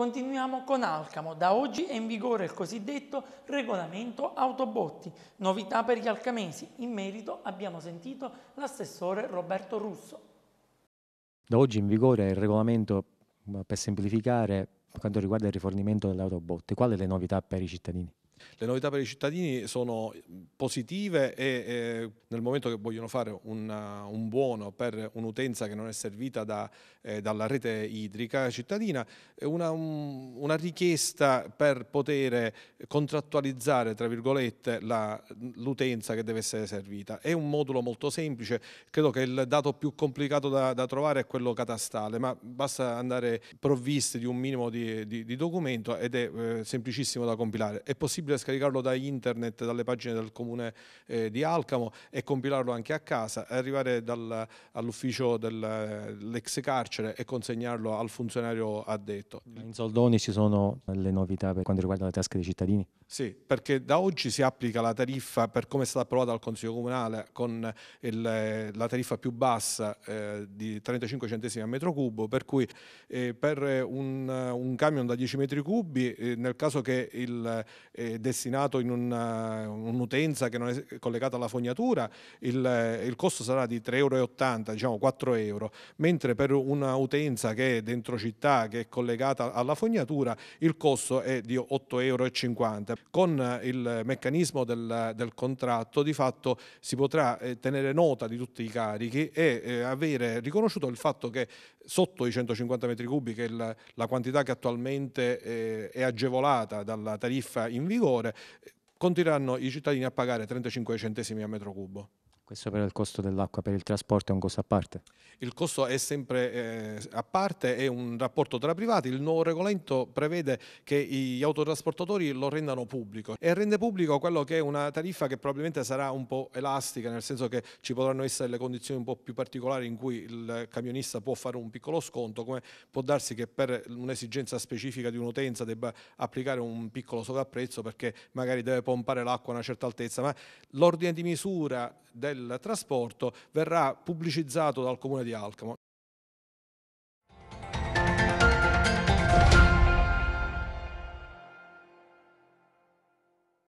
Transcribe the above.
Continuiamo con Alcamo. Da oggi è in vigore il cosiddetto regolamento autobotti, novità per gli alcamesi. In merito abbiamo sentito l'assessore Roberto Russo. Da oggi in vigore il regolamento per semplificare quanto riguarda il rifornimento delle autobotti. Quali le novità per i cittadini? Le novità per i cittadini sono positive e eh, nel momento che vogliono fare una, un buono per un'utenza che non è servita da, eh, dalla rete idrica cittadina, una, un, una, richiesta per poter contrattualizzare l'utenza che deve essere servita. È un modulo molto semplice, credo che il dato più complicato da, da trovare è quello catastale, ma basta andare provvisti di un minimo di, di, di documento ed è eh, semplicissimo da compilare. È possibile possibile scaricarlo da internet, dalle pagine del comune eh, di Alcamo e compilarlo anche a casa, arrivare all'ufficio dell'ex carcere e consegnarlo al funzionario addetto. In Soldoni ci sono le novità per quanto riguarda le tasche dei cittadini? Sì, perché da oggi si applica la tariffa per come è stata approvata dal Consiglio Comunale con il, la tariffa più bassa eh, di 35 centesimi a metro cubo, per cui eh, per un, un camion da 10 metri cubi, eh, nel caso che il, eh, destinato in una, eh, un'utenza che non è collegata alla fognatura, il, eh, il costo sarà di 3,80 euro, diciamo 4 euro, mentre per un'utenza che è dentro città, che è collegata alla fognatura, il costo è di 8,50 euro. Con eh, il meccanismo del, del contratto di fatto si potrà tenere nota di tutti i carichi e avere riconosciuto il fatto che sotto i 150 metri cubi, che è la, quantità che attualmente è agevolata dalla tariffa in vigore, rigore, eh, continueranno i cittadini a pagare 35 centesimi a metro cubo. Questo però il costo dell'acqua per il trasporto è un costo a parte? Il costo è sempre eh, a parte, è un rapporto tra privati. Il nuovo regolamento prevede che gli autotrasportatori lo rendano pubblico e rende pubblico quello che è una tariffa che probabilmente sarà un po' elastica, nel senso che ci potranno essere le condizioni un po' più particolari in cui il camionista può fare un piccolo sconto, come può darsi che per un'esigenza specifica di un'utenza debba applicare un piccolo sovrapprezzo perché magari deve pompare l'acqua a una certa altezza, ma l'ordine di misura del del trasporto verrà pubblicizzato dal Comune di Alcamo.